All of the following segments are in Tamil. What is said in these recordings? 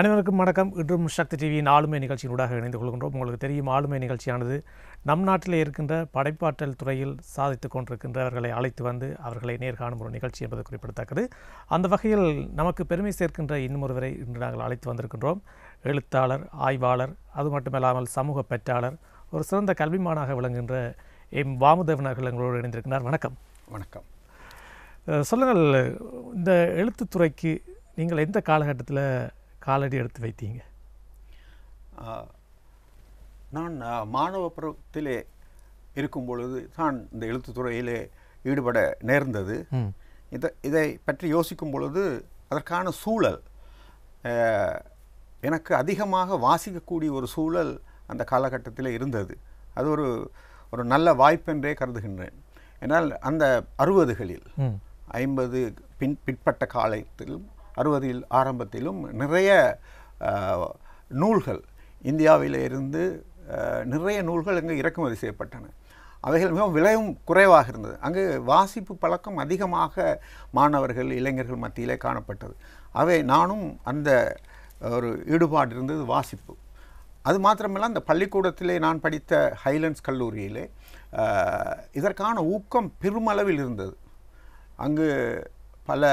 அனைவருக்கும் வணக்கம் இன்றும் சக்தி டிவியின் ஆளுமை நிகழ்ச்சியினூடாக இணைந்து கொள்கின்றோம் உங்களுக்கு தெரியும் ஆளுமை நிகழ்ச்சியானது நம் நாட்டில் இருக்கின்ற படைப்பாற்றல் துறையில் சாதித்து கொண்டிருக்கின்றவர்களை அழைத்து வந்து அவர்களை நேர்காணும் ஒரு நிகழ்ச்சி என்பது குறிப்பிடத்தக்கது அந்த வகையில் நமக்கு பெருமை சேர்க்கின்ற இன்னொருவரை இன்று நாங்கள் அழைத்து வந்திருக்கின்றோம் எழுத்தாளர் ஆய்வாளர் அது மட்டுமில்லாமல் சமூக பெற்றாளர் ஒரு சிறந்த கல்விமானாக விளங்குகின்ற எம் வாமுதேவன் அவர்கள் எங்களோடு இணைந்திருக்கின்றார் வணக்கம் வணக்கம் சொல்லுங்கள் இந்த எழுத்துத்துறைக்கு நீங்கள் எந்த காலகட்டத்தில் காலடி எடுத்து வைத்தீங்க நான் மாணவ புறத்திலே இருக்கும் பொழுது தான் இந்த எழுத்துத்துறையிலே ஈடுபட நேர்ந்தது இதை இதை பற்றி யோசிக்கும் பொழுது அதற்கான சூழல் எனக்கு அதிகமாக வாசிக்கக்கூடிய ஒரு சூழல் அந்த காலகட்டத்தில் இருந்தது அது ஒரு ஒரு நல்ல வாய்ப்பென்றே கருதுகின்றேன் ஏன்னால் அந்த அறுபதுகளில் ஐம்பது பின் பிற்பட்ட காலத்திலும் அறுபதில் ஆரம்பத்திலும் நிறைய நூல்கள் இருந்து நிறைய நூல்கள் அங்கே இறக்குமதி செய்யப்பட்டன அவைகள் மிகவும் விலையும் குறைவாக இருந்தது அங்கு வாசிப்பு பழக்கம் அதிகமாக மாணவர்கள் இளைஞர்கள் மத்தியிலே காணப்பட்டது அவை நானும் அந்த ஒரு ஈடுபாடு இருந்தது வாசிப்பு அது மாத்திரமில்ல அந்த பள்ளிக்கூடத்திலே நான் படித்த ஹைலண்ட்ஸ் கல்லூரியிலே இதற்கான ஊக்கம் பெருமளவில் இருந்தது அங்கு பல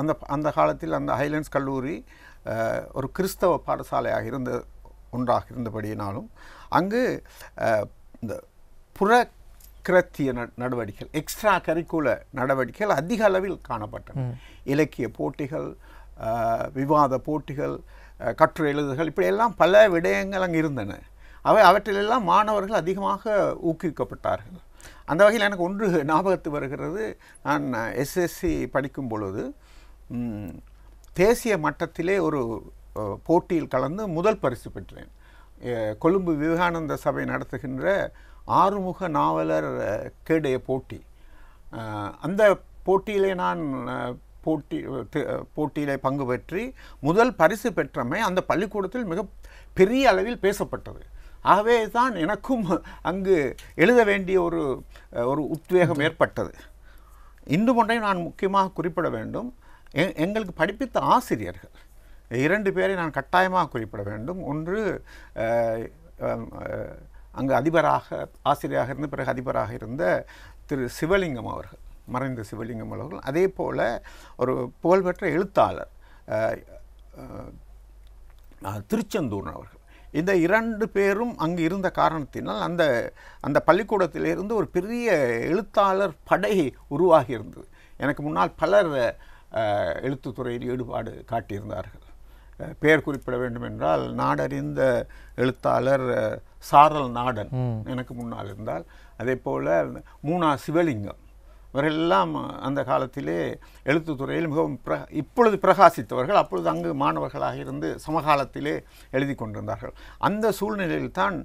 அந்த அந்த காலத்தில் அந்த ஹைலண்ட்ஸ் கல்லூரி ஒரு கிறிஸ்தவ பாடசாலையாக இருந்த ஒன்றாக இருந்தபடியினாலும் அங்கு இந்த புற கிரத்திய நடவடிக்கைகள் எக்ஸ்ட்ரா கரிக்குல நடவடிக்கைகள் அதிக அளவில் காணப்பட்டன இலக்கிய போட்டிகள் விவாத போட்டிகள் கட்டுரை எழுதுகள் இப்படியெல்லாம் பல விடயங்கள் அங்கே இருந்தன அவை அவற்றிலெல்லாம் மாணவர்கள் அதிகமாக ஊக்குவிக்கப்பட்டார்கள் அந்த வகையில் எனக்கு ஒன்று ஞாபகத்து வருகிறது நான் எஸ்எஸ்சி படிக்கும் பொழுது தேசிய மட்டத்திலே ஒரு போட்டியில் கலந்து முதல் பரிசு பெற்றேன் கொழும்பு விவேகானந்த சபை நடத்துகின்ற ஆறுமுக நாவலர் கேடைய போட்டி அந்த போட்டியிலே நான் போட்டி போட்டியிலே பங்கு பெற்றி முதல் பரிசு பெற்றமை அந்த பள்ளிக்கூடத்தில் மிக பெரிய அளவில் பேசப்பட்டது ஆகவே தான் எனக்கும் அங்கு எழுத வேண்டிய ஒரு ஒரு உத்வேகம் ஏற்பட்டது இன்னும் ஒன்றையும் நான் முக்கியமாக குறிப்பிட வேண்டும் எங்களுக்கு படிப்பித்த ஆசிரியர்கள் இரண்டு பேரை நான் கட்டாயமாக குறிப்பிட வேண்டும் ஒன்று அங்கு அதிபராக ஆசிரியராக இருந்து பிறகு அதிபராக இருந்த திரு சிவலிங்கம் அவர்கள் மறைந்த சிவலிங்கம் அவர்கள் அதே போல் ஒரு புகழ்பெற்ற எழுத்தாளர் திருச்செந்தூர் அவர்கள் இந்த இரண்டு பேரும் அங்கு இருந்த காரணத்தினால் அந்த அந்த பள்ளிக்கூடத்திலிருந்து ஒரு பெரிய எழுத்தாளர் படை உருவாகி இருந்தது எனக்கு முன்னால் பலர் எழுத்துத்துறையில் ஈடுபாடு காட்டியிருந்தார்கள் பெயர் குறிப்பிட வேண்டும் என்றால் நாடறிந்த எழுத்தாளர் சாரல் நாடன் எனக்கு முன்னால் இருந்தால் அதே போல் மூணா சிவலிங்கம் இவர்களெல்லாம் அந்த காலத்திலே எழுத்துத்துறையில் மிகவும் பிர இப்பொழுது பிரகாசித்தவர்கள் அப்பொழுது அங்கு மாணவர்களாக இருந்து சமகாலத்திலே எழுதி கொண்டிருந்தார்கள் அந்த சூழ்நிலையில்தான்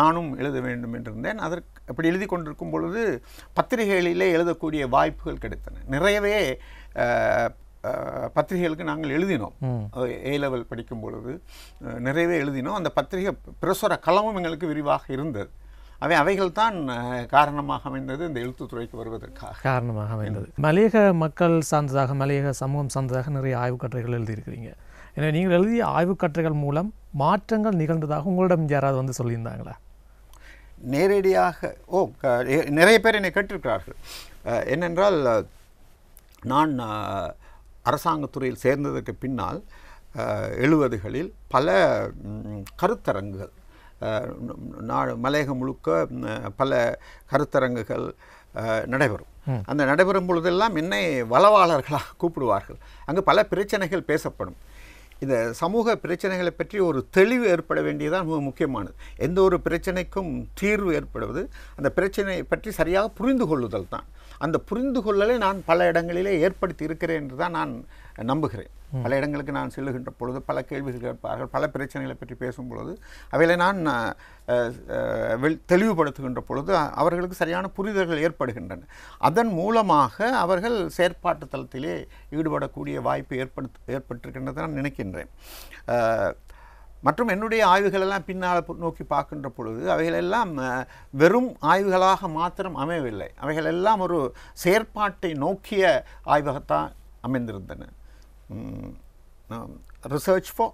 நானும் எழுத வேண்டும் என்றிருந்தேன் அதற்கு அப்படி எழுதி கொண்டிருக்கும் பொழுது பத்திரிகைகளிலே எழுதக்கூடிய வாய்ப்புகள் கிடைத்தன நிறையவே பத்திரிகைகளுக்கு நாங்கள் எழுதினோம் ஏ லெவல் படிக்கும் பொழுது நிறையவே எழுதினோம் அந்த பத்திரிகை பிரசுர களமும் எங்களுக்கு விரிவாக இருந்தது அவை அவைகள் தான் காரணமாக அமைந்தது இந்த எழுத்துத்துறைக்கு வருவதற்காக காரணமாக அமைந்தது மலையக மக்கள் சார்ந்ததாக மலையக சமூகம் சார்ந்ததாக நிறைய கட்டுரைகள் எழுதியிருக்கிறீங்க எனவே நீங்கள் எழுதிய கட்டுரைகள் மூலம் மாற்றங்கள் நிகழ்ந்ததாக உங்களிடம் யாராவது வந்து சொல்லியிருந்தாங்களா நேரடியாக ஓ நிறைய பேர் என்னை கேட்டிருக்கிறார்கள் என்னென்றால் நான் அரசாங்கத்துறையில் சேர்ந்ததற்கு பின்னால் எழுபதுகளில் பல கருத்தரங்குகள் நாடு மலையகம் முழுக்க பல கருத்தரங்குகள் நடைபெறும் அந்த நடைபெறும் பொழுதெல்லாம் என்னை வளவாளர்களாக கூப்பிடுவார்கள் அங்கு பல பிரச்சனைகள் பேசப்படும் இந்த சமூக பிரச்சனைகளை பற்றி ஒரு தெளிவு ஏற்பட வேண்டியதான் மிக முக்கியமானது எந்த ஒரு பிரச்சனைக்கும் தீர்வு ஏற்படுவது அந்த பிரச்சனையை பற்றி சரியாக புரிந்து கொள்ளுதல் தான் அந்த புரிந்து கொள்ளலை நான் பல இடங்களிலே ஏற்படுத்தி இருக்கிறேன் என்று தான் நான் நம்புகிறேன் பல இடங்களுக்கு நான் செல்லுகின்ற பொழுது பல கேள்விகள் கேட்பார்கள் பல பிரச்சனைகளை பற்றி பேசும் பொழுது அவைகளை நான் தெளிவுபடுத்துகின்ற பொழுது அவர்களுக்கு சரியான புரிதல்கள் ஏற்படுகின்றன அதன் மூலமாக அவர்கள் செயற்பாட்டு தளத்திலே ஈடுபடக்கூடிய வாய்ப்பு ஏற்படுத்த ஏற்பட்டிருக்கின்றது நான் நினைக்கின்றேன் மற்றும் என்னுடைய ஆய்வுகளெல்லாம் பின்னால் நோக்கி பார்க்கின்ற பொழுது அவைகளெல்லாம் வெறும் ஆய்வுகளாக மாத்திரம் அமையவில்லை அவைகளெல்லாம் ஒரு செயற்பாட்டை நோக்கிய ஆய்வகத்தான் அமைந்திருந்தன research for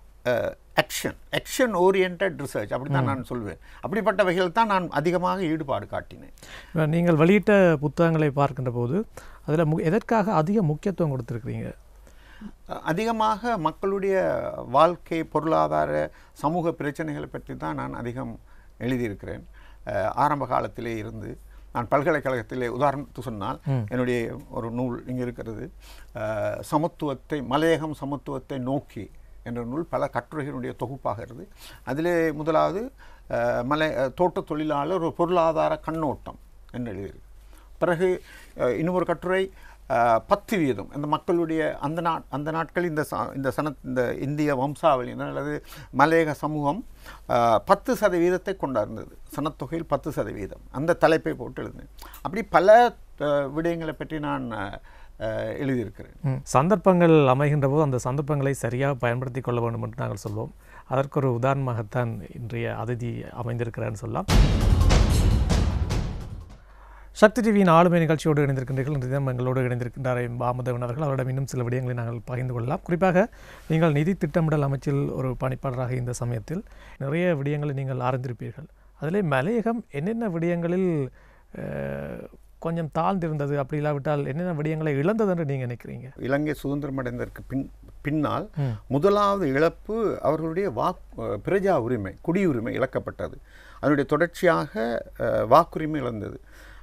action action orient research அப்படி தான் நான் சொல்வேன் அப்படிப்பட்ட வகையில் தான் நான் அதிகமாக ஈடுபாடு காட்டினேன் நீங்கள் வெளியிட்ட புத்தகங்களை பார்க்கின்ற போது அதில் மு எதற்காக அதிக முக்கியத்துவம் கொடுத்துருக்குறீங்க அதிகமாக மக்களுடைய வாழ்க்கை பொருளாதார சமூக பிரச்சனைகளை பற்றி தான் நான் அதிகம் எழுதியிருக்கிறேன் ஆரம்ப காலத்திலே இருந்து நான் பல்கலைக்கழகத்திலே உதாரணத்து சொன்னால் என்னுடைய ஒரு நூல் இங்கே இருக்கிறது சமத்துவத்தை மலையகம் சமத்துவத்தை நோக்கி என்ற நூல் பல கட்டுரைகளுடைய தொகுப்பாகிறது அதிலே முதலாவது மலை தோட்ட தொழிலாளர் ஒரு பொருளாதார கண்ணோட்டம் என்று எழுதியிருக்கு பிறகு இன்னொரு கட்டுரை பத்து வீதம் இந்த மக்களுடைய அந்த நாட் அந்த நாட்கள் இந்த இந்த சன இந்த இந்திய வம்சாவளியினர் அல்லது மலையக சமூகம் பத்து சதவீதத்தை கொண்டார்ந்தது சனத்தொகையில் பத்து சதவீதம் அந்த தலைப்பை போட்டு எழுதினேன் அப்படி பல விடயங்களை பற்றி நான் எழுதியிருக்கிறேன் சந்தர்ப்பங்கள் அமைகின்ற போது அந்த சந்தர்ப்பங்களை சரியாக பயன்படுத்தி கொள்ள வேண்டும் என்று நாங்கள் சொல்வோம் அதற்கு ஒரு உதாரணமாகத்தான் இன்றைய அதிதி அமைந்திருக்கிறான்னு சொல்லலாம் சக்தி டிவியின் ஆளுமை நிகழ்ச்சியோடு இணைந்திருக்கின்றீர்கள் இன்று தினம் எங்களோடு இணைந்திருக்கின்றார் பாமதேவன் அவர்கள் அவரிடம் இன்னும் சில விடயங்களை நாங்கள் பகிர்ந்து கொள்ளலாம் குறிப்பாக நீங்கள் நிதி திட்டமிடல் அமைச்சில் ஒரு பணிப்பாளராக இந்த சமயத்தில் நிறைய விடயங்களை நீங்கள் ஆரம்பித்திருப்பீர்கள் அதிலே மலையகம் என்னென்ன விடயங்களில் கொஞ்சம் தாழ்ந்திருந்தது அப்படி இல்லாவிட்டால் என்னென்ன விடயங்களை இழந்தது என்று நீங்கள் நினைக்கிறீங்க இலங்கை சுதந்திரம் அடைந்ததற்கு பின் பின்னால் முதலாவது இழப்பு அவர்களுடைய வாக் பிரஜா உரிமை குடியுரிமை இழக்கப்பட்டது அதனுடைய தொடர்ச்சியாக வாக்குரிமை இழந்தது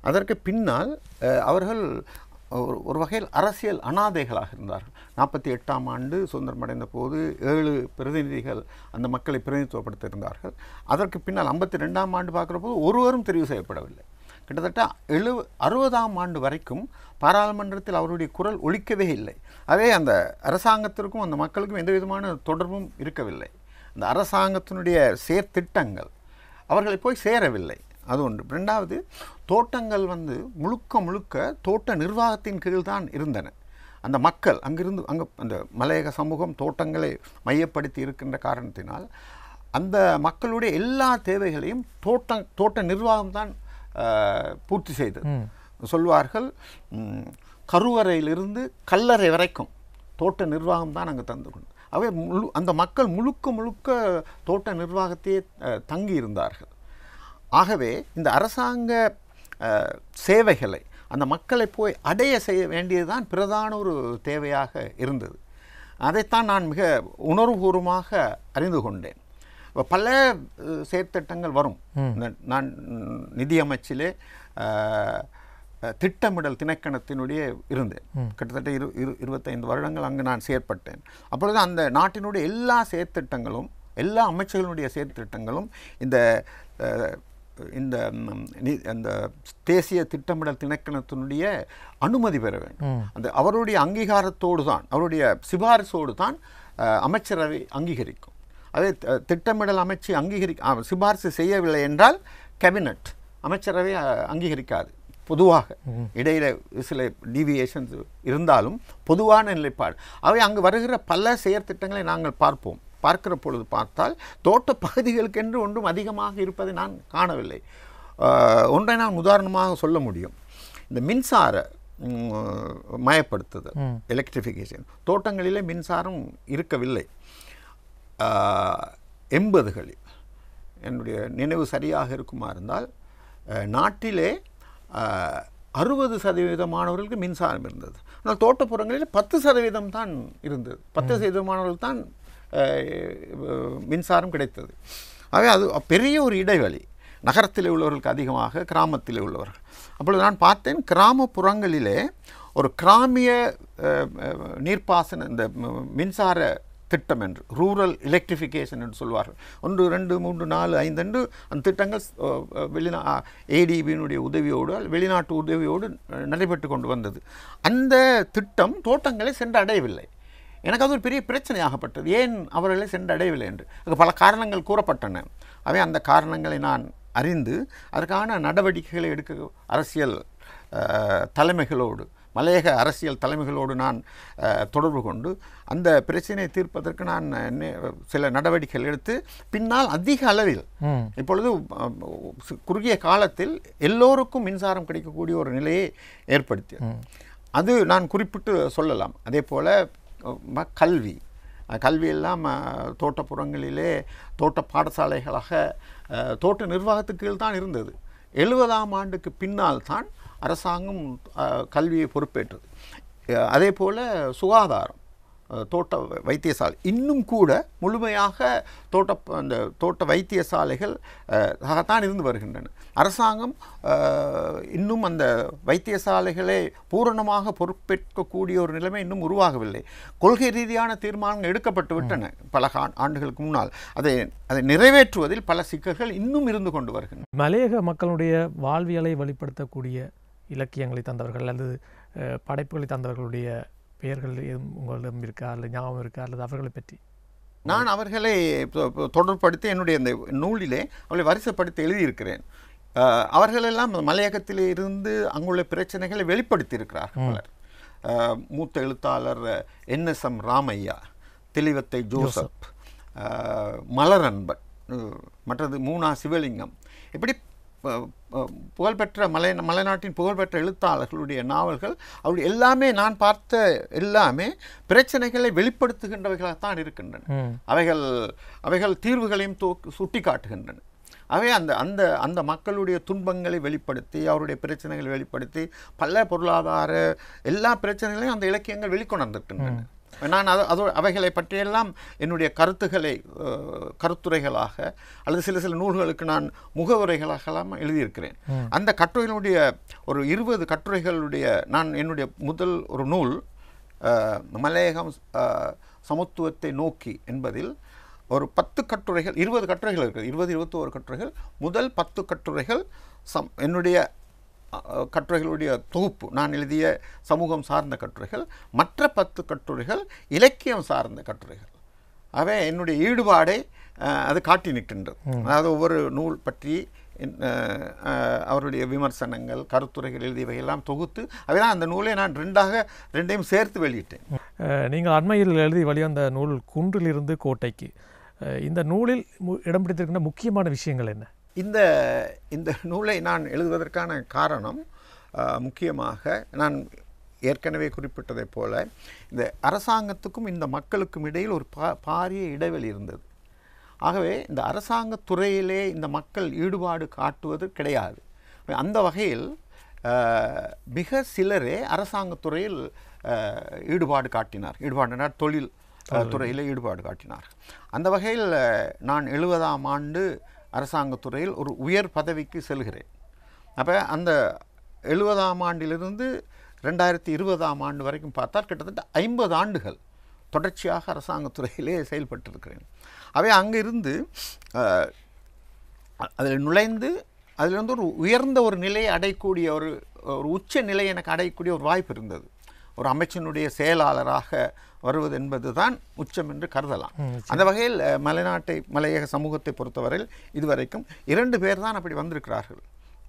அதற்கு பின்னால் அவர்கள் ஒரு ஒரு வகையில் அரசியல் அனாதைகளாக இருந்தார்கள் நாற்பத்தி எட்டாம் ஆண்டு சுதந்திரமடைந்த போது ஏழு பிரதிநிதிகள் அந்த மக்களை பிரதிநிதித்துவப்படுத்தியிருந்தார்கள் அதற்கு பின்னால் ஐம்பத்தி ரெண்டாம் ஆண்டு பார்க்குற போது ஒருவரும் தெரிவு செய்யப்படவில்லை கிட்டத்தட்ட எழு அறுபதாம் ஆண்டு வரைக்கும் பாராளுமன்றத்தில் அவருடைய குரல் ஒழிக்கவே இல்லை அதே அந்த அரசாங்கத்திற்கும் அந்த மக்களுக்கும் எந்த விதமான தொடர்பும் இருக்கவில்லை அந்த அரசாங்கத்தினுடைய செயற்திட்டங்கள் அவர்களை போய் சேரவில்லை அது ஒன்று ரெண்டாவது தோட்டங்கள் வந்து முழுக்க முழுக்க தோட்ட நிர்வாகத்தின் கீழ் தான் இருந்தன அந்த மக்கள் அங்கிருந்து அங்கே அந்த மலையக சமூகம் தோட்டங்களை மையப்படுத்தி இருக்கின்ற காரணத்தினால் அந்த மக்களுடைய எல்லா தேவைகளையும் தோட்ட தோட்ட நிர்வாகம் தான் பூர்த்தி செய்தது சொல்வார்கள் கருவறையிலிருந்து கல்லறை வரைக்கும் தோட்ட நிர்வாகம் தான் அங்கே தந்து கொண்டு அவை முழு அந்த மக்கள் முழுக்க முழுக்க தோட்ட நிர்வாகத்தையே தங்கி இருந்தார்கள் ஆகவே இந்த அரசாங்க சேவைகளை அந்த மக்களை போய் அடைய செய்ய வேண்டியதுதான் பிரதான ஒரு தேவையாக இருந்தது அதைத்தான் நான் மிக உணர்வுபூர்வமாக அறிந்து கொண்டேன் பல செயற்திட்டங்கள் வரும் நான் நிதியமைச்சிலே திட்டமிடல் திணைக்கணத்தினுடைய இருந்தேன் கிட்டத்தட்ட இரு இரு இருபத்தைந்து வருடங்கள் அங்கு நான் செயற்பட்டேன் அப்பொழுது அந்த நாட்டினுடைய எல்லா செயற்திட்டங்களும் எல்லா அமைச்சர்களுடைய செயற்திட்டங்களும் இந்த இந்த அந்த தேசிய திட்டமிடல் திணைக்கணத்தினுடைய அனுமதி பெற வேண்டும் அந்த அவருடைய அங்கீகாரத்தோடு தான் அவருடைய சிபாரிசோடு தான் அமைச்சரவை அங்கீகரிக்கும் அதே திட்டமிடல் அமைச்சு அங்கீகரி சிபாரிசு செய்யவில்லை என்றால் கேபினட் அமைச்சரவை அங்கீகரிக்காது பொதுவாக இடையில சில டிவியேஷன்ஸ் இருந்தாலும் பொதுவான நிலைப்பாடு அவை அங்கு வருகிற பல செயற்திட்டங்களை நாங்கள் பார்ப்போம் பார்க்கிற பொழுது பார்த்தால் தோட்ட பகுதிகளுக்கென்று ஒன்றும் அதிகமாக இருப்பதை நான் காணவில்லை ஒன்றை நான் உதாரணமாக சொல்ல முடியும் இந்த மின்சார மயப்படுத்துதல் எலக்ட்ரிஃபிகேஷன் தோட்டங்களிலே மின்சாரம் இருக்கவில்லை எண்பதுகளில் என்னுடைய நினைவு சரியாக இருக்குமா இருந்தால் நாட்டிலே அறுபது மாணவர்களுக்கு மின்சாரம் இருந்தது ஆனால் தோட்டப்புறங்களில் பத்து சதவீதம் தான் இருந்தது பத்து மாணவர்கள் தான் மின்சாரம் கிடைத்தது ஆகவே அது பெரிய ஒரு இடைவெளி நகரத்தில் உள்ளவர்களுக்கு அதிகமாக கிராமத்தில் உள்ளவர்கள் அப்பொழுது நான் பார்த்தேன் கிராமப்புறங்களிலே ஒரு கிராமிய நீர்ப்பாசன இந்த மின்சார திட்டம் என்று ரூரல் எலக்ட்ரிஃபிகேஷன் என்று சொல்வார்கள் ஒன்று ரெண்டு மூன்று நாலு ஐந்து என்று அந்த திட்டங்கள் வெளிநா ஏடிபியினுடைய உதவியோடு வெளிநாட்டு உதவியோடு நடைபெற்று கொண்டு வந்தது அந்த திட்டம் தோட்டங்களை சென்று அடையவில்லை எனக்கு அது ஒரு பெரிய பிரச்சனையாகப்பட்டது ஏன் அவர்களை சென்றடையவில்லை என்று பல காரணங்கள் கூறப்பட்டன அவை அந்த காரணங்களை நான் அறிந்து அதற்கான நடவடிக்கைகளை எடுக்க அரசியல் தலைமைகளோடு மலையக அரசியல் தலைமைகளோடு நான் தொடர்பு கொண்டு அந்த பிரச்சனையை தீர்ப்பதற்கு நான் சில நடவடிக்கைகள் எடுத்து பின்னால் அதிக அளவில் இப்பொழுது குறுகிய காலத்தில் எல்லோருக்கும் மின்சாரம் கிடைக்கக்கூடிய ஒரு நிலையை ஏற்படுத்தியது அது நான் குறிப்பிட்டு சொல்லலாம் அதே போல் கல்வி கல்வி எல்லாம் தோட்டப்புறங்களிலே தோட்ட பாடசாலைகளாக தோட்ட நிர்வாகத்துக்கு தான் இருந்தது எழுபதாம் ஆண்டுக்கு பின்னால் தான் அரசாங்கம் கல்வியை பொறுப்பேற்றது அதே போல் சுகாதாரம் தோட்ட வைத்தியசாலை இன்னும் கூட முழுமையாக தோட்ட அந்த தோட்ட வைத்தியசாலைகள் தான் இருந்து வருகின்றன அரசாங்கம் இன்னும் அந்த வைத்தியசாலைகளை பூரணமாக பொறுப்பேற்கக்கூடிய ஒரு நிலைமை இன்னும் உருவாகவில்லை கொள்கை ரீதியான தீர்மானங்கள் எடுக்கப்பட்டு விட்டன பல ஆண்டுகளுக்கு முன்னால் அதை அதை நிறைவேற்றுவதில் பல சிக்கல்கள் இன்னும் இருந்து கொண்டு வருகின்றன மலையக மக்களுடைய வாழ்வியலை வெளிப்படுத்தக்கூடிய இலக்கியங்களை தந்தவர்கள் அல்லது படைப்புகளை தந்தவர்களுடைய பெயர்கள் உங்களிடம் இருக்கா அல்லது ஞாபகம் இருக்கா அல்லது அவர்களை பற்றி நான் அவர்களை தொடர்படுத்தி என்னுடைய அந்த நூலிலே அவளை வரிசைப்படுத்தி எழுதியிருக்கிறேன் அவர்களெல்லாம் மலையகத்தில் இருந்து அங்குள்ள பிரச்சனைகளை வெளிப்படுத்தியிருக்கிறார்கள் இருக்கிறார்கள் மூத்த எழுத்தாளர் என்எஸ்எம் ராமையா தெளிவத்தை ஜோசப் மலரன்பன் மற்றது மூனா சிவலிங்கம் இப்படி புகழ்பெற்ற மலை மலைநாட்டின் புகழ்பெற்ற எழுத்தாளர்களுடைய நாவல்கள் அவருடைய எல்லாமே நான் பார்த்த எல்லாமே பிரச்சனைகளை வெளிப்படுத்துகின்றவைகளாகத்தான் இருக்கின்றன அவைகள் அவைகள் தீர்வுகளையும் தூ சுட்டி காட்டுகின்றன அவை அந்த அந்த அந்த மக்களுடைய துன்பங்களை வெளிப்படுத்தி அவருடைய பிரச்சனைகளை வெளிப்படுத்தி பல பொருளாதார எல்லா பிரச்சனைகளையும் அந்த இலக்கியங்கள் வெளிக்கொணர்ந்துட்டுன்றன நான் அது அதோ அவைகளை பற்றியெல்லாம் என்னுடைய கருத்துக்களை கருத்துரைகளாக அல்லது சில சில நூல்களுக்கு நான் முகவுரைகளாகலாம் எழுதியிருக்கிறேன் அந்த கட்டுரையினுடைய ஒரு இருபது கட்டுரைகளுடைய நான் என்னுடைய முதல் ஒரு நூல் மலையகம் சமத்துவத்தை நோக்கி என்பதில் ஒரு பத்து கட்டுரைகள் இருபது கட்டுரைகள் இருக்குது இருபது இருபத்தோரு கட்டுரைகள் முதல் பத்து கட்டுரைகள் சம் என்னுடைய கட்டுரைகளுடைய தொகுப்பு நான் எழுதிய சமூகம் சார்ந்த கட்டுரைகள் மற்ற பத்து கட்டுரைகள் இலக்கியம் சார்ந்த கட்டுரைகள் ஆகவே என்னுடைய ஈடுபாடை அது காட்டி நிற்கின்றது அதாவது ஒவ்வொரு நூல் பற்றி அவருடைய விமர்சனங்கள் கருத்துரைகள் எழுதியவையெல்லாம் தொகுத்து அதெல்லாம் அந்த நூலை நான் ரெண்டாக ரெண்டையும் சேர்த்து வெளியிட்டேன் நீங்கள் அண்மையில் எழுதி வழிவந்த நூல் குன்றிலிருந்து கோட்டைக்கு இந்த நூலில் இடம் பிடித்திருக்கின்ற முக்கியமான விஷயங்கள் என்ன இந்த இந்த நூலை நான் எழுதுவதற்கான காரணம் முக்கியமாக நான் ஏற்கனவே குறிப்பிட்டதைப் போல இந்த அரசாங்கத்துக்கும் இந்த மக்களுக்கும் இடையில் ஒரு பா பாரிய இடைவெளி இருந்தது ஆகவே இந்த அரசாங்க துறையிலே இந்த மக்கள் ஈடுபாடு காட்டுவது கிடையாது அந்த வகையில் மிக சிலரே அரசாங்கத்துறையில் ஈடுபாடு காட்டினார் ஈடுபாடுனா தொழில் துறையில் ஈடுபாடு காட்டினார் அந்த வகையில் நான் எழுபதாம் ஆண்டு அரசாங்கத்துறையில் ஒரு உயர் பதவிக்கு செல்கிறேன் அப்போ அந்த எழுபதாம் ஆண்டிலிருந்து ரெண்டாயிரத்தி இருபதாம் ஆண்டு வரைக்கும் பார்த்தால் கிட்டத்தட்ட ஐம்பது ஆண்டுகள் தொடர்ச்சியாக அரசாங்கத்துறையிலே செயல்பட்டிருக்கிறேன் அவை அங்கே இருந்து அதில் நுழைந்து அதிலிருந்து ஒரு உயர்ந்த ஒரு நிலையை அடையக்கூடிய ஒரு ஒரு உச்ச நிலை எனக்கு அடையக்கூடிய ஒரு வாய்ப்பு இருந்தது ஒரு அமைச்சினுடைய செயலாளராக வருவது என்பது தான் உச்சம் என்று கருதலாம் அந்த வகையில் மலைநாட்டை மலையக சமூகத்தை பொறுத்தவரையில் இதுவரைக்கும் இரண்டு பேர் தான் அப்படி வந்திருக்கிறார்கள்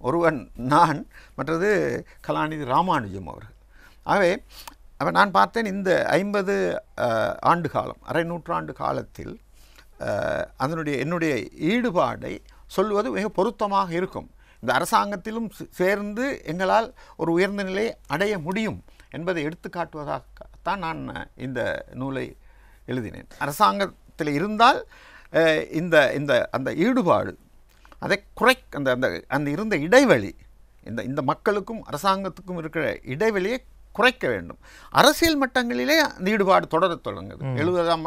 ஒருவன் நான் மற்றது கலாநிதி ராமானுஜம் அவர்கள் ஆகவே அப்போ நான் பார்த்தேன் இந்த ஐம்பது ஆண்டு காலம் அரை நூற்றாண்டு காலத்தில் அதனுடைய என்னுடைய ஈடுபாடை சொல்வது மிக பொருத்தமாக இருக்கும் இந்த அரசாங்கத்திலும் சேர்ந்து எங்களால் ஒரு உயர்ந்த நிலையை அடைய முடியும் என்பதை எடுத்துக்காட்டுவதாகத்தான் நான் இந்த நூலை எழுதினேன் அரசாங்கத்தில் இருந்தால் இந்த இந்த அந்த ஈடுபாடு அதை குறை அந்த அந்த அந்த இருந்த இடைவெளி இந்த இந்த மக்களுக்கும் அரசாங்கத்துக்கும் இருக்கிற இடைவெளியை குறைக்க வேண்டும் அரசியல் மட்டங்களிலே அந்த ஈடுபாடு தொடரத் தொடங்குது எழுபதாம்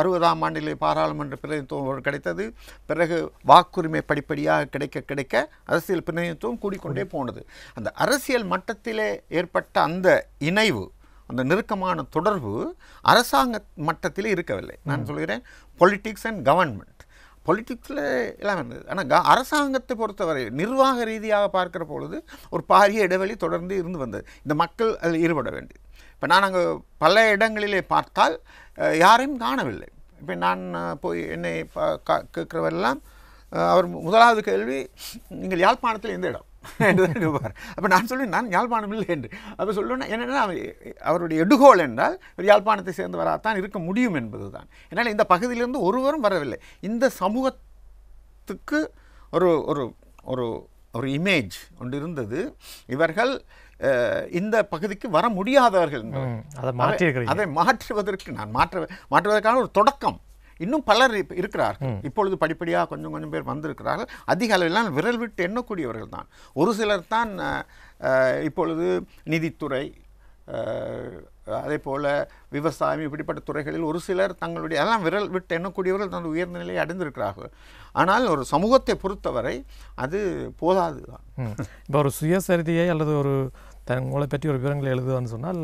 அறுபதாம் ஆண்டிலே பாராளுமன்ற பிரதிநிதித்துவம் கிடைத்தது பிறகு வாக்குரிமை படிப்படியாக கிடைக்க கிடைக்க அரசியல் பிரதிநிதித்துவம் கூடிக்கொண்டே போனது அந்த அரசியல் மட்டத்திலே ஏற்பட்ட அந்த இணைவு அந்த நெருக்கமான தொடர்பு அரசாங்க மட்டத்தில் இருக்கவில்லை நான் சொல்கிறேன் பொலிட்டிக்ஸ் அண்ட் கவர்மெண்ட் பொலிட்டிக்ஸில் எல்லாம் இருந்தது ஆனால் அரசாங்கத்தை பொறுத்தவரை நிர்வாக ரீதியாக பார்க்குற பொழுது ஒரு பாரிய இடைவெளி தொடர்ந்து இருந்து வந்தது இந்த மக்கள் அதில் ஈடுபட வேண்டும் இப்போ நான் அங்கே பல இடங்களிலே பார்த்தால் யாரையும் காணவில்லை இப்போ நான் போய் என்னை கேட்குறவரெல்லாம் அவர் முதலாவது கேள்வி நீங்கள் யாழ்ப்பாணத்தில் எந்த இடம் என்றுதான் அப்போ நான் சொல்லி நான் யாழ்ப்பாணம் இல்லை என்று அப்போ சொல்லணும்னா என்னென்னா அவருடைய எடுகோல் என்றால் ஒரு யாழ்ப்பாணத்தை சேர்ந்தவராகத்தான் இருக்க முடியும் என்பது தான் என்னால் இந்த பகுதியிலிருந்து ஒருவரும் வரவில்லை இந்த சமூகத்துக்கு ஒரு ஒரு ஒரு ஒரு இமேஜ் ஒன்று இருந்தது இவர்கள் இந்த பகுதிக்கு வர முடியாதவர்கள் அதை மாற்றுவதற்கு நான் மாற்ற மாற்றுவதற்கான ஒரு தொடக்கம் இன்னும் பலர் இருக்கிறார்கள் இப்பொழுது படிப்படியாக கொஞ்சம் கொஞ்சம் பேர் வந்திருக்கிறார்கள் அதிக அளவிலாம் விரல் விட்டு எண்ணக்கூடியவர்கள் தான் ஒரு சிலர் தான் இப்பொழுது நிதித்துறை அதே போல் விவசாயம் இப்படிப்பட்ட துறைகளில் ஒரு சிலர் தங்களுடைய அதெல்லாம் விரல் விட்டு எண்ணக்கூடியவர்கள் தங்கள் உயர்ந்த நிலையை அடைந்திருக்கிறார்கள் ஆனால் ஒரு சமூகத்தை பொறுத்தவரை அது போதாது தான் இப்போ ஒரு சுயசரிதியை அல்லது ஒரு தங்களை பற்றி ஒரு விவரங்களை எழுதுவான்னு சொன்னால்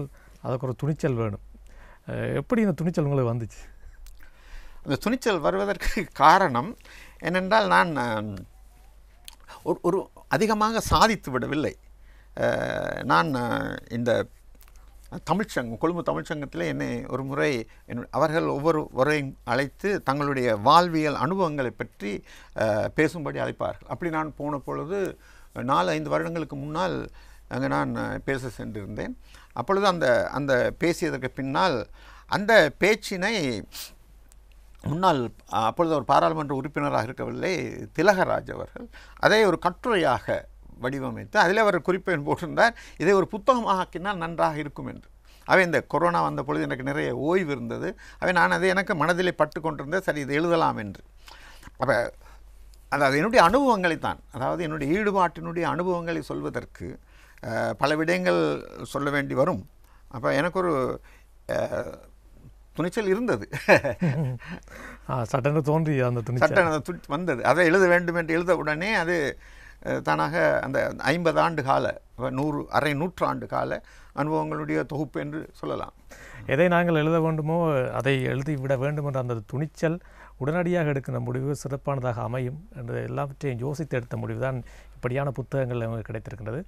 அதுக்கு ஒரு துணிச்சல் வேணும் எப்படி இந்த துணிச்சல் உங்களுக்கு வந்துச்சு அந்த துணிச்சல் வருவதற்கு காரணம் என்னென்றால் நான் ஒரு ஒரு அதிகமாக சாதித்து விடவில்லை நான் இந்த தமிழ்ச்சங்கம் கொழும்பு தமிழ்ச்சங்கத்தில் என்னை ஒரு முறை அவர்கள் ஒவ்வொரு முறையும் அழைத்து தங்களுடைய வாழ்வியல் அனுபவங்களை பற்றி பேசும்படி அழைப்பார்கள் அப்படி நான் போன பொழுது நாலு ஐந்து வருடங்களுக்கு முன்னால் அங்கே நான் பேச சென்றிருந்தேன் அப்பொழுது அந்த அந்த பேசியதற்கு பின்னால் அந்த பேச்சினை முன்னாள் அப்பொழுது ஒரு பாராளுமன்ற உறுப்பினராக இருக்கவில்லை திலகராஜ் அவர்கள் அதை ஒரு கட்டுரையாக வடிவமைத்து அதில் அவர் குறிப்பெண் போட்டிருந்தார் இதை ஒரு புத்தகமாக ஆக்கினால் நன்றாக இருக்கும் என்று அவை இந்த கொரோனா வந்த பொழுது எனக்கு நிறைய ஓய்வு இருந்தது அவை நான் அதை எனக்கு மனதிலே பட்டு கொண்டிருந்தேன் சரி இது எழுதலாம் என்று அப்போ அதாவது என்னுடைய அனுபவங்களை தான் அதாவது என்னுடைய ஈடுபாட்டினுடைய அனுபவங்களை சொல்வதற்கு பல விடயங்கள் சொல்ல வேண்டி வரும் அப்போ எனக்கு ஒரு துணிச்சல் இருந்தது சட்டென தோன்றி அந்த துணி துணி வந்தது அதை எழுத வேண்டும் என்று எழுத உடனே அது தானாக அந்த ஐம்பது ஆண்டு கால நூறு அரை நூற்றாண்டு கால அனுபவங்களுடைய தொகுப்பு என்று சொல்லலாம் எதை நாங்கள் எழுத வேண்டுமோ அதை எழுதி விட வேண்டும் என்ற அந்த துணிச்சல் உடனடியாக எடுக்கிற முடிவு சிறப்பானதாக அமையும் என்ற எல்லாவற்றையும் யோசித்து எடுத்த முடிவு தான் இப்படியான புத்தகங்கள் கிடைத்திருக்கின்றது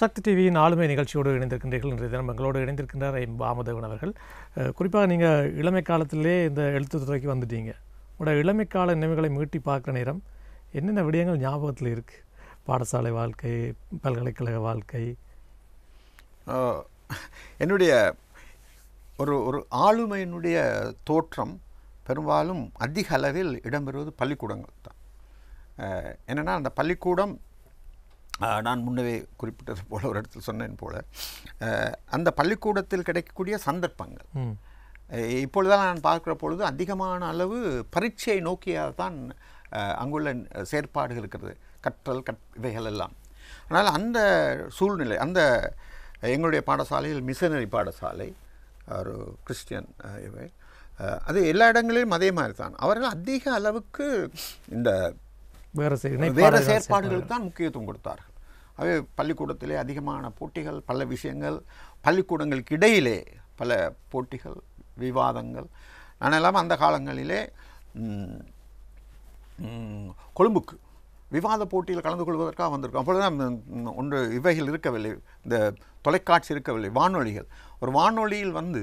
சக்தி டிவியின் ஆளுமை நிகழ்ச்சியோடு இணைந்திருக்கின்றீர்கள் இன்றைய தினம் எங்களோடு இணைந்திருக்கின்றார் எம் பாமதேவன் அவர்கள் குறிப்பாக நீங்கள் இளமை காலத்திலே இந்த துறைக்கு வந்துட்டீங்க உங்களோட இளமை கால நினைவுகளை மீட்டி பார்க்குற நேரம் என்னென்ன விடயங்கள் ஞாபகத்தில் இருக்குது பாடசாலை வாழ்க்கை பல்கலைக்கழக வாழ்க்கை என்னுடைய ஒரு ஒரு ஆளுமையினுடைய தோற்றம் பெரும்பாலும் அதிக அளவில் இடம்பெறுவது பள்ளிக்கூடங்கள் தான் என்னென்னா அந்த பள்ளிக்கூடம் நான் முன்னவே குறிப்பிட்டது போல் ஒரு இடத்துல சொன்னேன் போல் அந்த பள்ளிக்கூடத்தில் கிடைக்கக்கூடிய சந்தர்ப்பங்கள் இப்பொழுதெல்லாம் நான் பார்க்குற பொழுது அதிகமான அளவு பரீட்சையை நோக்கியாக தான் அங்குள்ள செயற்பாடுகள் இருக்கிறது கற்றல் கற் இவைகள் எல்லாம் ஆனால் அந்த சூழ்நிலை அந்த எங்களுடைய பாடசாலையில் மிஷனரி பாடசாலை ஒரு கிறிஸ்டியன் இவை அது எல்லா இடங்களிலும் அதே மாதிரி தான் அவர்கள் அதிக அளவுக்கு இந்த வேறு செயற்பாடுகளுக்கு தான் முக்கியத்துவம் கொடுத்தார்கள் அவை பள்ளிக்கூடத்திலே அதிகமான போட்டிகள் பல விஷயங்கள் பள்ளிக்கூடங்களுக்கு இடையிலே பல போட்டிகள் விவாதங்கள் நான் அந்த காலங்களிலே கொழும்புக்கு விவாத போட்டியில் கலந்து கொள்வதற்காக வந்திருக்கோம் அப்பொழுது ஒன்று இவைகள் இருக்கவில்லை இந்த தொலைக்காட்சி இருக்கவில்லை வானொலிகள் ஒரு வானொலியில் வந்து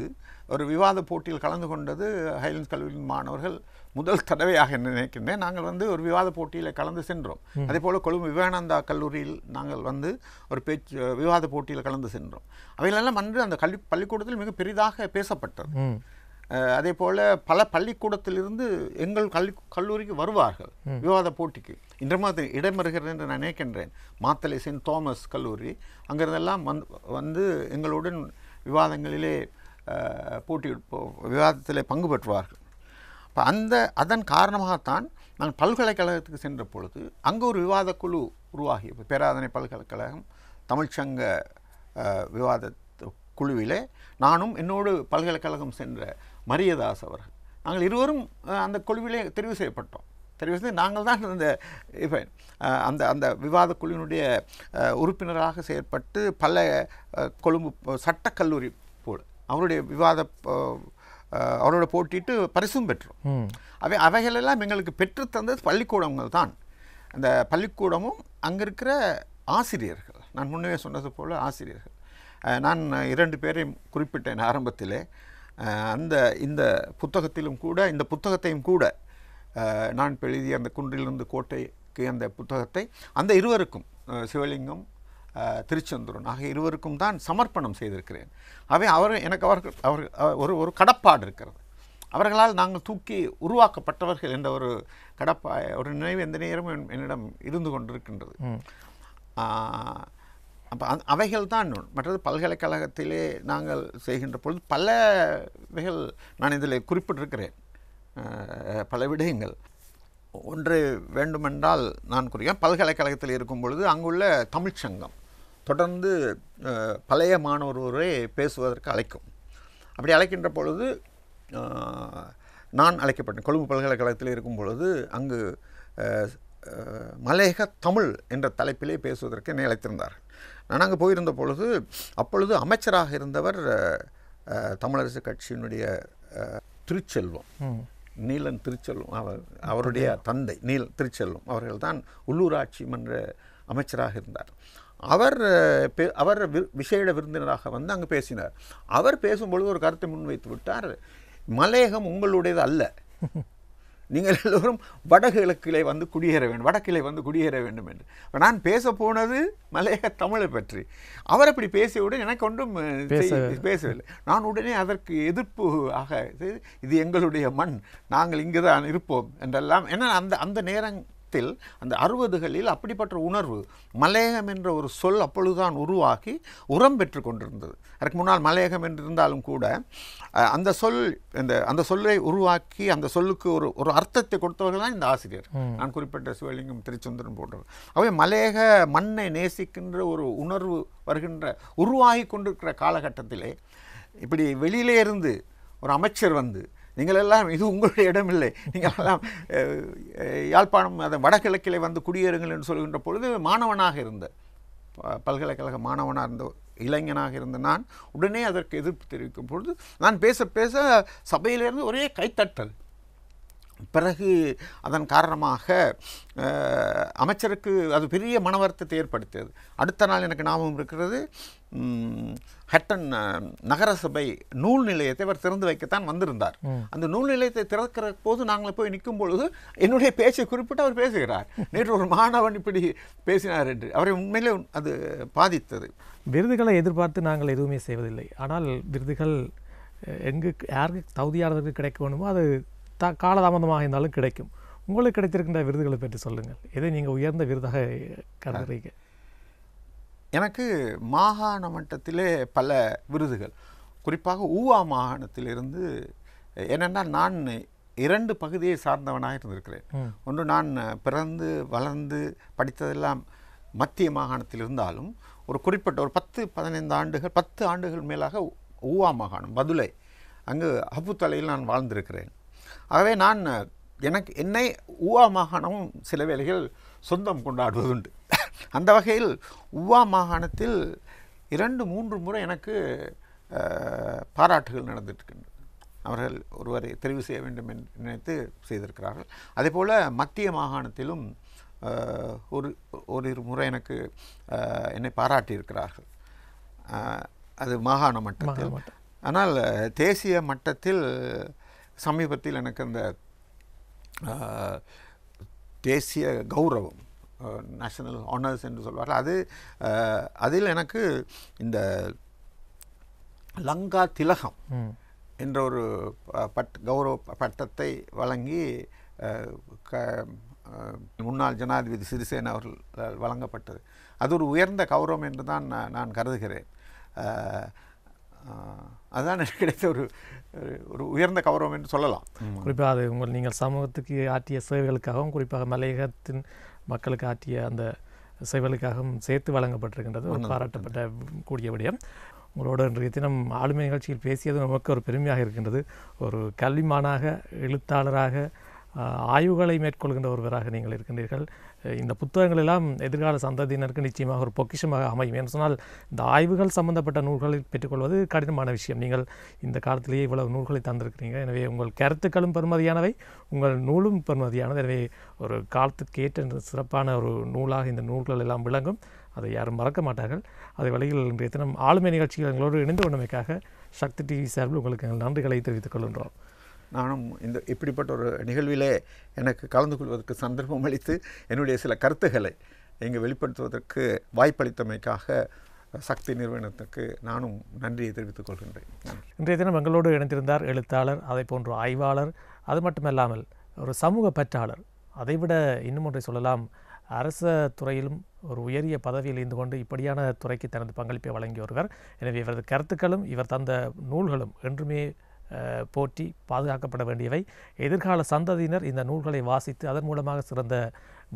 ஒரு விவாத போட்டியில் கலந்து கொண்டது ஹைலன்ஸ் கல்லூரியின் மாணவர்கள் முதல் தடவையாக நினைக்கின்றேன் நாங்கள் வந்து ஒரு விவாத போட்டியில் கலந்து சென்றோம் அதே போல் கொழும்பு விவேகானந்தா கல்லூரியில் நாங்கள் வந்து ஒரு பேச்சு விவாத போட்டியில் கலந்து சென்றோம் அவையிலெல்லாம் வந்து அந்த கல்வி பள்ளிக்கூடத்தில் மிக பெரிதாக பேசப்பட்டது அதே போல் பல பள்ளிக்கூடத்திலிருந்து எங்கள் கல்வி கல்லூரிக்கு வருவார்கள் விவாத போட்டிக்கு இன்ற மாதிரி இடம்பெறுகிறது என்று நான் நினைக்கின்றேன் மாத்தலை சென்ட் தோமஸ் கல்லூரி அங்கிருந்தெல்லாம் வந் வந்து எங்களுடன் விவாதங்களிலே போட்டி விவாதத்தில் பங்கு பெற்றுவார்கள் இப்போ அந்த அதன் காரணமாகத்தான் நான் பல்கலைக்கழகத்துக்கு சென்ற பொழுது அங்கே ஒரு விவாத குழு உருவாகி பேராதனை பல்கலைக்கழகம் தமிழ்ச்சங்க விவாத குழுவிலே நானும் என்னோடு பல்கலைக்கழகம் சென்ற மரியதாஸ் அவர்கள் நாங்கள் இருவரும் அந்த குழுவிலே தெரிவு செய்யப்பட்டோம் தெரிவு செய்து நாங்கள் தான் அந்த இப்போ அந்த அந்த விவாத குழுவினுடைய உறுப்பினராக செயற்பட்டு பல கொழும்பு சட்டக்கல்லூரி போல் அவருடைய விவாத அவரோட போட்டிட்டு பரிசும் பெற்றோம் அவை அவைகளெல்லாம் எங்களுக்கு பெற்று தந்தது பள்ளிக்கூடங்கள் தான் அந்த பள்ளிக்கூடமும் அங்கே இருக்கிற ஆசிரியர்கள் நான் முன்னே சொன்னது போல் ஆசிரியர்கள் நான் இரண்டு பேரையும் குறிப்பிட்டேன் ஆரம்பத்திலே அந்த இந்த புத்தகத்திலும் கூட இந்த புத்தகத்தையும் கூட நான் எழுதிய அந்த குன்றிலிருந்து கோட்டைக்கு அந்த புத்தகத்தை அந்த இருவருக்கும் சிவலிங்கம் திருச்செந்தூரன் ஆகிய இருவருக்கும் தான் சமர்ப்பணம் செய்திருக்கிறேன் அவை அவர் எனக்கு அவர்கள் அவர் ஒரு ஒரு கடப்பாடு இருக்கிறது அவர்களால் நாங்கள் தூக்கி உருவாக்கப்பட்டவர்கள் என்ற ஒரு கடப்பா ஒரு நினைவு எந்த நேரமும் என்னிடம் இருந்து கொண்டிருக்கின்றது அப்போ அந் அவைகள் தான் மற்றது பல்கலைக்கழகத்திலே நாங்கள் செய்கின்ற பொழுது பல வகைகள் நான் இதில் குறிப்பிட்டிருக்கிறேன் பல விடயங்கள் ஒன்று வேண்டுமென்றால் நான் குறிக்கிறேன் பல்கலைக்கழகத்தில் இருக்கும் பொழுது அங்குள்ள தமிழ்ச்சங்கம் தொடர்ந்து பழைய மாணவரே பேசுவதற்கு அழைக்கும் அப்படி அழைக்கின்ற பொழுது நான் அழைக்கப்பட்டேன் கொழும்பு பல்கலைக்கழகத்தில் இருக்கும் பொழுது அங்கு மலையக தமிழ் என்ற தலைப்பிலே பேசுவதற்கு என்னை அழைத்திருந்தார் நான் அங்கே போயிருந்த பொழுது அப்பொழுது அமைச்சராக இருந்தவர் தமிழரசு கட்சியினுடைய திருச்செல்வம் நீலன் திருச்செல்வம் அவர் அவருடைய தந்தை நீல் திருச்செல்வம் அவர்கள்தான் உள்ளூராட்சி மன்ற அமைச்சராக இருந்தார் அவர் அவர் விசேட விருந்தினராக வந்து அங்கே பேசினார் அவர் பேசும்பொழுது ஒரு கருத்தை முன்வைத்து விட்டார் மலையகம் உங்களுடையது அல்ல நீங்கள் எல்லோரும் வடகிழக்கிலே வந்து குடியேற வேண்டும் வடக்கிலே வந்து குடியேற வேண்டும் என்று நான் பேச போனது மலையக தமிழை பற்றி அவர் அப்படி பேசியவுடன் எனக்கு ஒன்றும் பேசவில்லை நான் உடனே அதற்கு எதிர்ப்பு ஆக இது எங்களுடைய மண் நாங்கள் இங்கு தான் இருப்போம் என்றெல்லாம் ஏன்னா அந்த அந்த நேரம் காலத்தில் அந்த அறுபதுகளில் அப்படிப்பட்ட உணர்வு மலையகம் என்ற ஒரு சொல் அப்பொழுதுதான் உருவாகி உரம் பெற்று கொண்டிருந்தது அதற்கு முன்னால் மலையகம் என்றிருந்தாலும் கூட அந்த சொல் இந்த அந்த சொல்லை உருவாக்கி அந்த சொல்லுக்கு ஒரு ஒரு அர்த்தத்தை கொடுத்தவர்கள் தான் இந்த ஆசிரியர் நான் குறிப்பிட்ட சிவலிங்கம் திருச்சந்திரன் போன்றவர் அவை மலையக மண்ணை நேசிக்கின்ற ஒரு உணர்வு வருகின்ற உருவாகி கொண்டிருக்கிற காலகட்டத்திலே இப்படி வெளியிலே இருந்து ஒரு அமைச்சர் வந்து நீங்கள் எல்லாம் இது உங்களுடைய இடமில்லை நீங்கள் எல்லாம் யாழ்ப்பாணம் அதை வடகிழக்கில் வந்து குடியேறுங்கள் என்று சொல்கின்ற பொழுது மாணவனாக இருந்த பல்கலைக்கழக மாணவனாக இருந்த இளைஞனாக இருந்த நான் உடனே அதற்கு எதிர்ப்பு தெரிவிக்கும் பொழுது நான் பேச பேச சபையிலிருந்து ஒரே கைத்தட்டல் பிறகு அதன் காரணமாக அமைச்சருக்கு அது பெரிய மனவருத்தத்தை ஏற்படுத்தியது அடுத்த நாள் எனக்கு ஞாபகம் இருக்கிறது ஹட்டன் நகரசபை நூல் நிலையத்தை அவர் திறந்து வைக்கத்தான் வந்திருந்தார் அந்த நூல் நிலையத்தை திறக்கிற போது நாங்கள் போய் நிற்கும் பொழுது என்னுடைய பேச்சை குறிப்பிட்டு அவர் பேசுகிறார் நேற்று ஒரு மாணவன் இப்படி பேசினார் என்று அவரை உண்மையிலே அது பாதித்தது விருதுகளை எதிர்பார்த்து நாங்கள் எதுவுமே செய்வதில்லை ஆனால் விருதுகள் எங்கு யாருக்கு தகுதியானதற்கு கிடைக்க வேணுமோ அது தா காலதாமதமாக இருந்தாலும் கிடைக்கும் உங்களுக்கு கிடைத்திருக்கின்ற விருதுகளை பற்றி சொல்லுங்கள் எதை நீங்கள் உயர்ந்த விருதாக கருதுறீங்க எனக்கு மாகாண மட்டத்திலே பல விருதுகள் குறிப்பாக ஊவா மாகாணத்திலிருந்து என்னென்னா நான் இரண்டு பகுதியை சார்ந்தவனாக இருந்திருக்கிறேன் ஒன்று நான் பிறந்து வளர்ந்து படித்ததெல்லாம் மத்திய மாகாணத்தில் இருந்தாலும் ஒரு குறிப்பிட்ட ஒரு பத்து பதினைந்து ஆண்டுகள் பத்து ஆண்டுகள் மேலாக ஊவா மாகாணம் பதுலை அங்கு அப்புத்தலையில் நான் வாழ்ந்திருக்கிறேன் ஆகவே நான் எனக்கு என்னை ஊவா மாகாணமும் சில வேளைகள் சொந்தம் கொண்டாடுவதுண்டு அந்த வகையில் உவா மாகாணத்தில் இரண்டு மூன்று முறை எனக்கு பாராட்டுகள் நடந்துட்டு அவர்கள் ஒருவரை தெரிவு செய்ய வேண்டும் என்று நினைத்து செய்திருக்கிறார்கள் அதே போல் மத்திய மாகாணத்திலும் ஒரு ஒரு முறை எனக்கு என்னை பாராட்டியிருக்கிறார்கள் அது மாகாண மட்டத்தில் ஆனால் தேசிய மட்டத்தில் சமீபத்தில் எனக்கு அந்த தேசிய கௌரவம் நேஷனல் ஆனர்ஸ் என்று சொல்வார்கள் அது அதில் எனக்கு இந்த லங்கா திலகம் என்ற ஒரு பட் கௌரவ பட்டத்தை வழங்கி க முன்னாள் ஜனாதிபதி சிறிசேன அவர்கள் வழங்கப்பட்டது அது ஒரு உயர்ந்த கௌரவம் என்று தான் நான் கருதுகிறேன் அதுதான் எனக்கு கிடைத்த ஒரு ஒரு உயர்ந்த கௌரவம் என்று சொல்லலாம் குறிப்பாக அது உங்கள் நீங்கள் சமூகத்துக்கு ஆற்றிய சேவைகளுக்காகவும் குறிப்பாக மலையகத்தின் மக்களுக்கு ஆற்றிய அந்த சேவைகளுக்காகவும் சேர்த்து வழங்கப்பட்டிருக்கின்றது ஒரு பாராட்டப்பட்ட கூடிய விடயம் உங்களோட இன்றைய தினம் ஆளுமை நிகழ்ச்சியில் பேசியது நமக்கு ஒரு பெருமையாக இருக்கின்றது ஒரு கல்விமானாக எழுத்தாளராக ஆய்வுகளை மேற்கொள்கின்ற ஒருவராக நீங்கள் இருக்கின்றீர்கள் இந்த புத்தகங்கள் எல்லாம் எதிர்கால சந்ததியினருக்கு நிச்சயமாக ஒரு பொக்கிஷமாக அமையும் என்று சொன்னால் இந்த ஆய்வுகள் சம்பந்தப்பட்ட நூல்களை பெற்றுக்கொள்வது கடினமான விஷயம் நீங்கள் இந்த காலத்திலேயே இவ்வளவு நூல்களை தந்திருக்கிறீங்க எனவே உங்கள் கருத்துக்களும் பெருமதியானவை உங்கள் நூலும் பெருமதியானது எனவே ஒரு காலத்துக்கு ஏற்ற சிறப்பான ஒரு நூலாக இந்த நூல்கள் எல்லாம் விளங்கும் அதை யாரும் மறக்க மாட்டார்கள் அதை வழியில் இன்றைய தினம் ஆளுமை நிகழ்ச்சிகள் எங்களோடு இணைந்து கொண்டமைக்காக சக்தி டிவி சார்பில் உங்களுக்கு நன்றிகளை தெரிவித்துக் கொள்கின்றோம் நானும் இந்த இப்படிப்பட்ட ஒரு நிகழ்விலே எனக்கு கலந்து கொள்வதற்கு சந்தர்ப்பம் அளித்து என்னுடைய சில கருத்துக்களை இங்கே வெளிப்படுத்துவதற்கு வாய்ப்பளித்தமைக்காக சக்தி நிறுவனத்துக்கு நானும் நன்றியை தெரிவித்துக் கொள்கின்றேன் இன்றைய தினம் எங்களோடு இணைந்திருந்தார் எழுத்தாளர் அதை போன்ற ஆய்வாளர் அது மட்டுமல்லாமல் ஒரு சமூக பற்றாளர் அதைவிட இன்னும் ஒன்றை சொல்லலாம் அரச துறையிலும் ஒரு உயரிய பதவியில் இருந்து கொண்டு இப்படியான துறைக்கு தனது பங்களிப்பை வழங்கி ஒருவர் எனவே இவரது கருத்துக்களும் இவர் தந்த நூல்களும் என்றுமே போற்றி பாதுகாக்கப்பட வேண்டியவை எதிர்கால சந்ததியினர் இந்த நூல்களை வாசித்து அதன் மூலமாக சிறந்த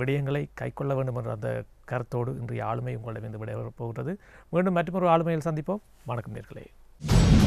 விடயங்களை கைக்கொள்ள வேண்டும் என்ற அந்த கருத்தோடு இன்றைய ஆளுமை உங்களிடமிருந்து விடைபெறப் போகிறது மீண்டும் மற்றொரு ஆளுமையில் சந்திப்போம் வணக்கம் நேர்களே